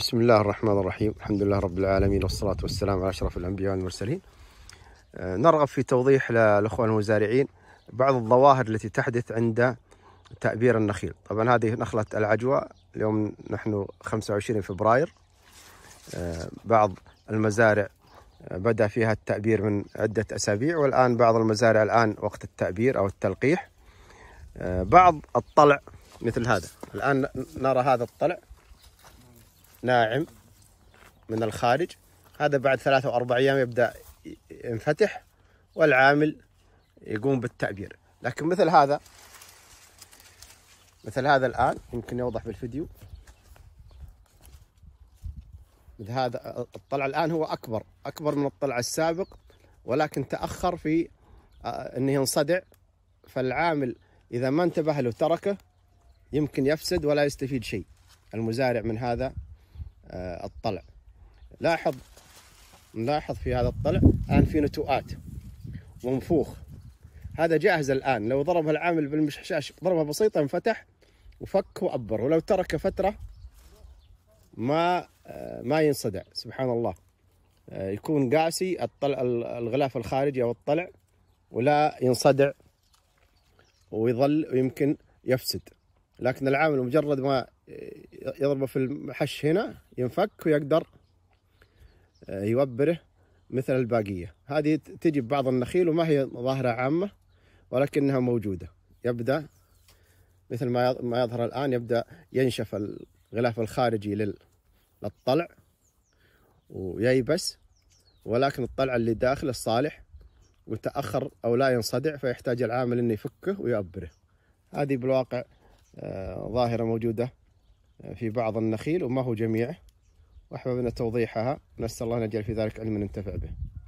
بسم الله الرحمن الرحيم الحمد لله رب العالمين والصلاة والسلام على أشرف الأنبياء والمرسلين نرغب في توضيح للأخوة المزارعين بعض الظواهر التي تحدث عند تأبير النخيل طبعا هذه نخلة العجوة اليوم نحن 25 فبراير بعض المزارع بدأ فيها التأبير من عدة أسابيع والآن بعض المزارع الآن وقت التأبير أو التلقيح بعض الطلع مثل هذا الآن نرى هذا الطلع ناعم من الخارج هذا بعد ثلاثة أربع أيام يبدأ ينفتح والعامل يقوم بالتعبير لكن مثل هذا مثل هذا الآن يمكن يوضح بالفيديو مثل هذا الطلع الآن هو أكبر أكبر من الطلع السابق ولكن تأخر في آه، أنه ينصدع فالعامل إذا ما انتبه له تركه يمكن يفسد ولا يستفيد شيء المزارع من هذا آه، الطلع لاحظ نلاحظ في هذا الطلع الآن في نتوءات ومنفوخ هذا جاهز الآن لو ضرب العامل بالمشحشاش ضربة بسيطة انفتح وفك وأبر ولو ترك فترة ما آه، ما ينصدع سبحان الله آه، يكون قاسي الطلع الغلاف الخارجي أو الطلع ولا ينصدع ويظل ويمكن يفسد لكن العامل مجرد ما يضربه في الحش هنا ينفك ويقدر آه، يوبره مثل الباقية هذه تجي ببعض النخيل وما هي ظاهرة عامة ولكنها موجودة يبدأ مثل ما يظهر الآن يبدأ ينشف الغلاف الخارجي للطلع وييبس ولكن الطلع اللي داخل الصالح وتأخر أو لا ينصدع فيحتاج العامل أنه يفكه ويعبره هذه بالواقع آه، ظاهرة موجودة في بعض النخيل وما هو جميع وأحببنا توضيحها نسأل الله أن يجعل في ذلك علما ننتفع به